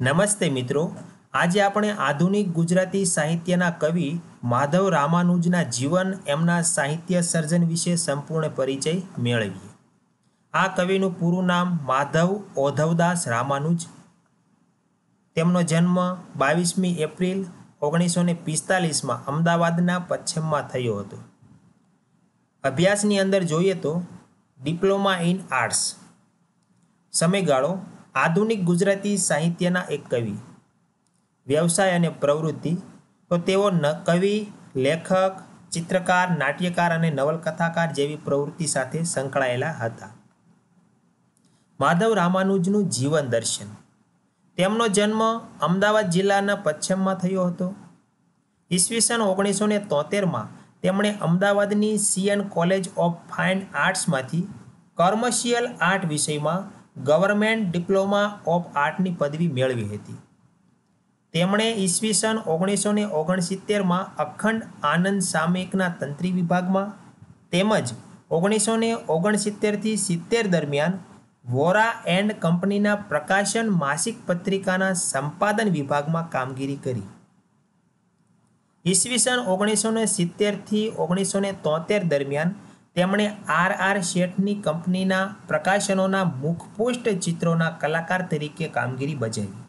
નમસ્તે મિત્રો આજે આપણે આધુનિક ગુજરાતી સાહિત્યના કવિ માધવ રામાનુજના જીવન એમના સાહિત્ય સર્જન વિશે સંપૂર્ણ પરિચય મેળવીએ આ કવિનું પૂરું નામ માધવ ઓધવદાસ રામાનુજ તેમનો જન્મ બાવીસમી એપ્રિલ ઓગણીસો ને પિસ્તાલીસમાં અમદાવાદના પશ્ચિમમાં થયો હતો અભ્યાસની અંદર જોઈએ તો ડિપ્લોમા ઇન આર્ટ્સ સમયગાળો આધુનિક ગુજરાતી સાહિત્યના એક કવિ વ્યવસાય અને પ્રવૃત્તિ તો તેઓ ન કવિ લેખક ચિત્રકાર નાટ્યકાર અને નવલકથાકાર જેવી પ્રવૃત્તિ સાથે સંકળાયેલા હતા માધવ રામાનુજનું જીવન દર્શન તેમનો જન્મ અમદાવાદ જિલ્લાના પશ્ચિમમાં થયો હતો ઈસવીસન ઓગણીસો ને તોતેરમાં તેમણે અમદાવાદની સીએન કોલેજ ઓફ ફાઇન આર્ટ્સમાંથી કોમર્શિયલ આર્ટ વિષયમાં ગવર્મેન્ટ ડિપ્લોમા ઓફ આર્ટની પદવી મેળવી હતી તેમણે ઈસવીસન ઓગણીસો ને ઓગણસિત્તેરમાં અખંડ આનંદ સામયિકના તંત્રી વિભાગમાં તેમજ ઓગણીસો ને ઓગણસિત્તેરથી સિત્તેર દરમિયાન વોરા એન્ડ કંપનીના પ્રકાશન માસિક પત્રિકાના સંપાદન વિભાગમાં કામગીરી કરી ઈસવીસન ઓગણીસો ને સિત્તેરથી ઓગણીસો ને તોતેર દરમિયાન તેમણે આર આર શેઠની કંપનીના પ્રકાશનોના મુખપોષ્ટ ચિત્રોના કલાકાર તરીકે કામગીરી બજાવી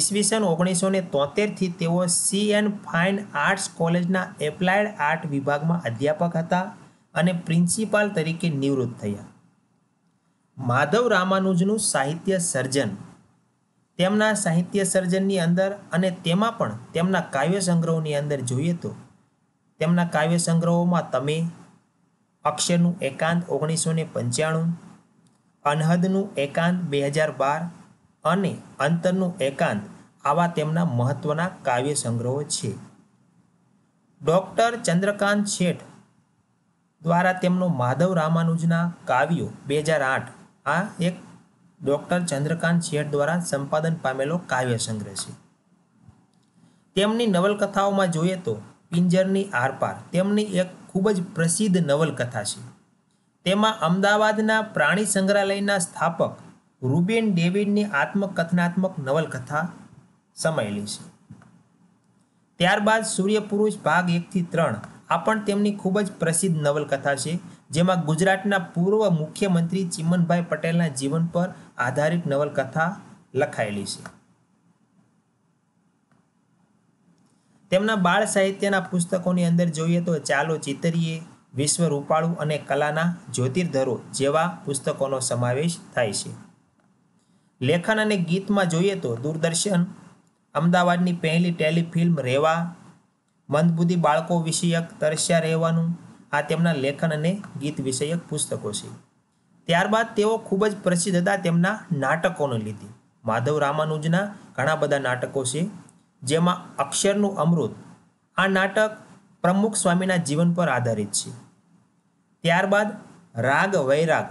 ઈસવીસન ઓગણીસો ને તોતેરથી તેઓ સી એન ફાઇન આર્ટ્સ કોલેજના એપ્લાયડ આર્ટ વિભાગમાં અધ્યાપક હતા અને પ્રિન્સિપાલ તરીકે નિવૃત્ત થયા માધવ રામાનુજનું સાહિત્ય સર્જન તેમના સાહિત્ય સર્જનની અંદર અને તેમાં પણ તેમના કાવ્ય સંગ્રહોની અંદર જોઈએ તો તેમના કાવ્ય સંગ્રહોમાં તમે અક્ષરનું એકાંત ઓગણીસો ને પંચાણું અનહદનું એકાંત બે હજાર બાર અને અંતરનું એકાંત આવા તેમના મહત્ત્વના કાવ્ય સંગ્રહો છે ડૉક્ટર ચંદ્રકાંત શેઠ દ્વારા તેમનો માધવ રામાનુજના કાવ્યો બે હજાર આઠ આ એક ડૉક્ટર ચંદ્રકાંત શેઠ દ્વારા સંપાદન પામેલો કાવ્ય સંગ્રહ છે તેમની નવલકથાઓમાં જોઈએ તો પિંજરની આરપાર તેમની એક ખૂબ જ પ્રસિદ્ધ નવલકથા છે તેમાં અમદાવાદના પ્રાણી સંગ્રહાલયના સ્થાપક રૂબેન ડેવિડની આત્મકથનાત્મક નવલકથા સમાયેલી છે ત્યારબાદ સૂર્યપુરુષ ભાગ એકથી ત્રણ આ પણ તેમની ખૂબ જ પ્રસિદ્ધ નવલકથા છે જેમાં ગુજરાતના પૂર્વ મુખ્યમંત્રી ચિમનભાઈ પટેલના જીવન પર આધારિત નવલકથા લખાયેલી છે તેમના બાળ સાહિત્યના પુસ્તકોની અંદર જોઈએ તો ચાલો ચિતરીએ વિશ્વ રૂપાળુ અને કલાના જ્યોતિર્ધરો જેવા પુસ્તકોનો સમાવેશ થાય છે લેખન અને ગીતમાં જોઈએ તો દૂરદર્શન અમદાવાદની પહેલી ટેલિફિલ્મ રેવા મંદબુદ્ધિ બાળકો વિષયક તરસ્યા રહેવાનું આ તેમના લેખન અને ગીત વિષયક પુસ્તકો છે ત્યારબાદ તેઓ ખૂબ જ પ્રસિદ્ધ હતા તેમના નાટકોને લીધે માધવ રામાનુજના ઘણા બધા નાટકો છે જેમાં અક્ષરનું અમૃત આ નાટક પ્રમુખ સ્વામીના જીવન પર આધારિત છે ત્યારબાદ રાગ વૈરાગ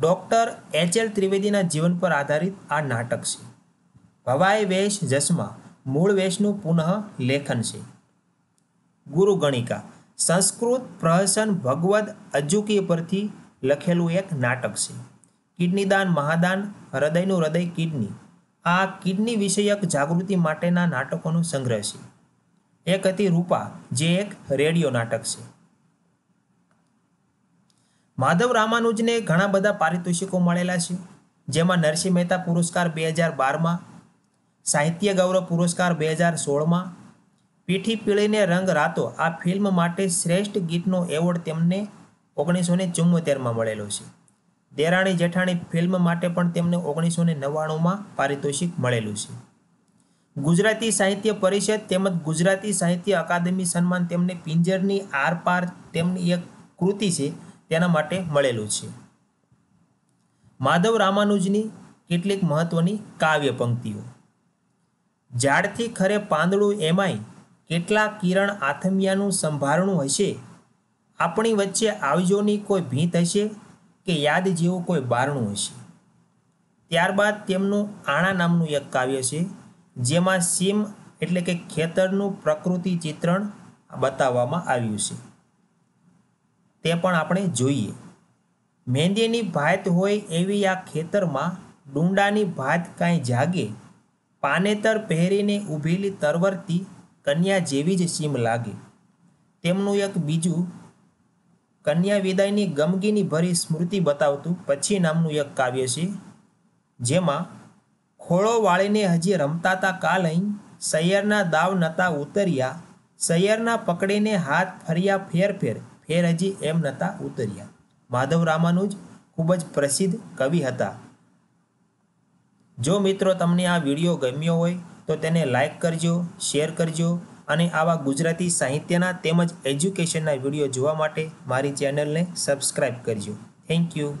ડૉક્ટર એચ એલ ત્રિવેદીના જીવન પર આધારિત આ નાટક છે ભવાય વેશ જસમાં મૂળ વેશનું પુનઃ લેખન છે ગુરુ ગણિકા સંસ્કૃત પ્રહસન ભગવદ અજુકી પરથી લખેલું એક નાટક છે કિડનીદાન મહાદાન હૃદયનું હૃદય કિડની આ કિડની વિષયક જાગૃતિ માટેના નાટકોનો સંગ્રહ છે એક હતી રૂપા જે એક રેડિયો નાટક છે માધવ રામાનુજને ઘણા બધા પારિતોષિકો મળેલા છે જેમાં નરસિંહ મહેતા પુરસ્કાર બે હજાર બારમાં સાહિત્ય ગૌરવ પુરસ્કાર બે હજાર સોળમાં પીઠી પીળીને રંગ રાતો આ ફિલ્મ માટે શ્રેષ્ઠ ગીતનો એવોર્ડ તેમને ઓગણીસો ને ચુમ્મોતેરમાં મળેલો છે દેરાણી જેઠાણી ફિલ્મ માટે પણ તેમને ઓગણીસો ને નવ્વાણુંમાં પારિતોષિક મળેલું છે ગુજરાતી સાહિત્ય પરિષદ તેમજ ગુજરાતી સાહિત્ય અકાદમી સન્માન તેમને પિંજરની આરપાર તેમની એક કૃતિ છે તેના માટે મળેલું છે માધવ રામાનુજની કેટલીક મહત્વની કાવ્ય પંક્તિઓ ઝાડથી ખરે પાંદડું એમાંય કેટલા કિરણ આથમિયાનું સંભારણું હશે આપણી વચ્ચે આવજોની કોઈ ભીંત હશે કે યાદ જેવું કોઈ બારણું હશે ત્યારબાદ તેમનું આણા નામનું એક કાવ્ય છે જેમાં સીમ એટલે કે ખેતરનું પ્રકૃતિ ચિત્રણ બતાવવામાં આવ્યું છે તે પણ આપણે જોઈએ મહેંદીની ભાત હોય એવી આ ખેતરમાં ડુંડાની ભાત કાંઈ જાગે પાનેતર પહેરીને ઊભેલી તરવરતી કન્યા જેવી જ સીમ લાગે તેમનું એક બીજું કન્યા વિદાયની ગમગીની ભરી સ્મૃતિ બતાવતું પછી નામનું એક કાવ્ય છે જેમાં ખોળો વાળીને હજી રમતા તા કાલ અહીં સૈયરના દાવ નતા ઉતર્યા સૈયરના પકડીને હાથ ફર્યા ફેર ફેર ફેર હજી એમ નતા ઉતર્યા માધવ રામાનુજ ખૂબ જ પ્રસિદ્ધ કવિ હતા જો મિત્રો તમને આ વિડીયો ગમ્યો હોય તો તેને લાઈક કરજો શેર કરજો અને આવા ગુજરાતી સાહિત્યના તેમજ એજ્યુકેશનના વિડીયો જોવા માટે મારી ચેનલને સબસ્ક્રાઈબ કરજો થેન્ક યુ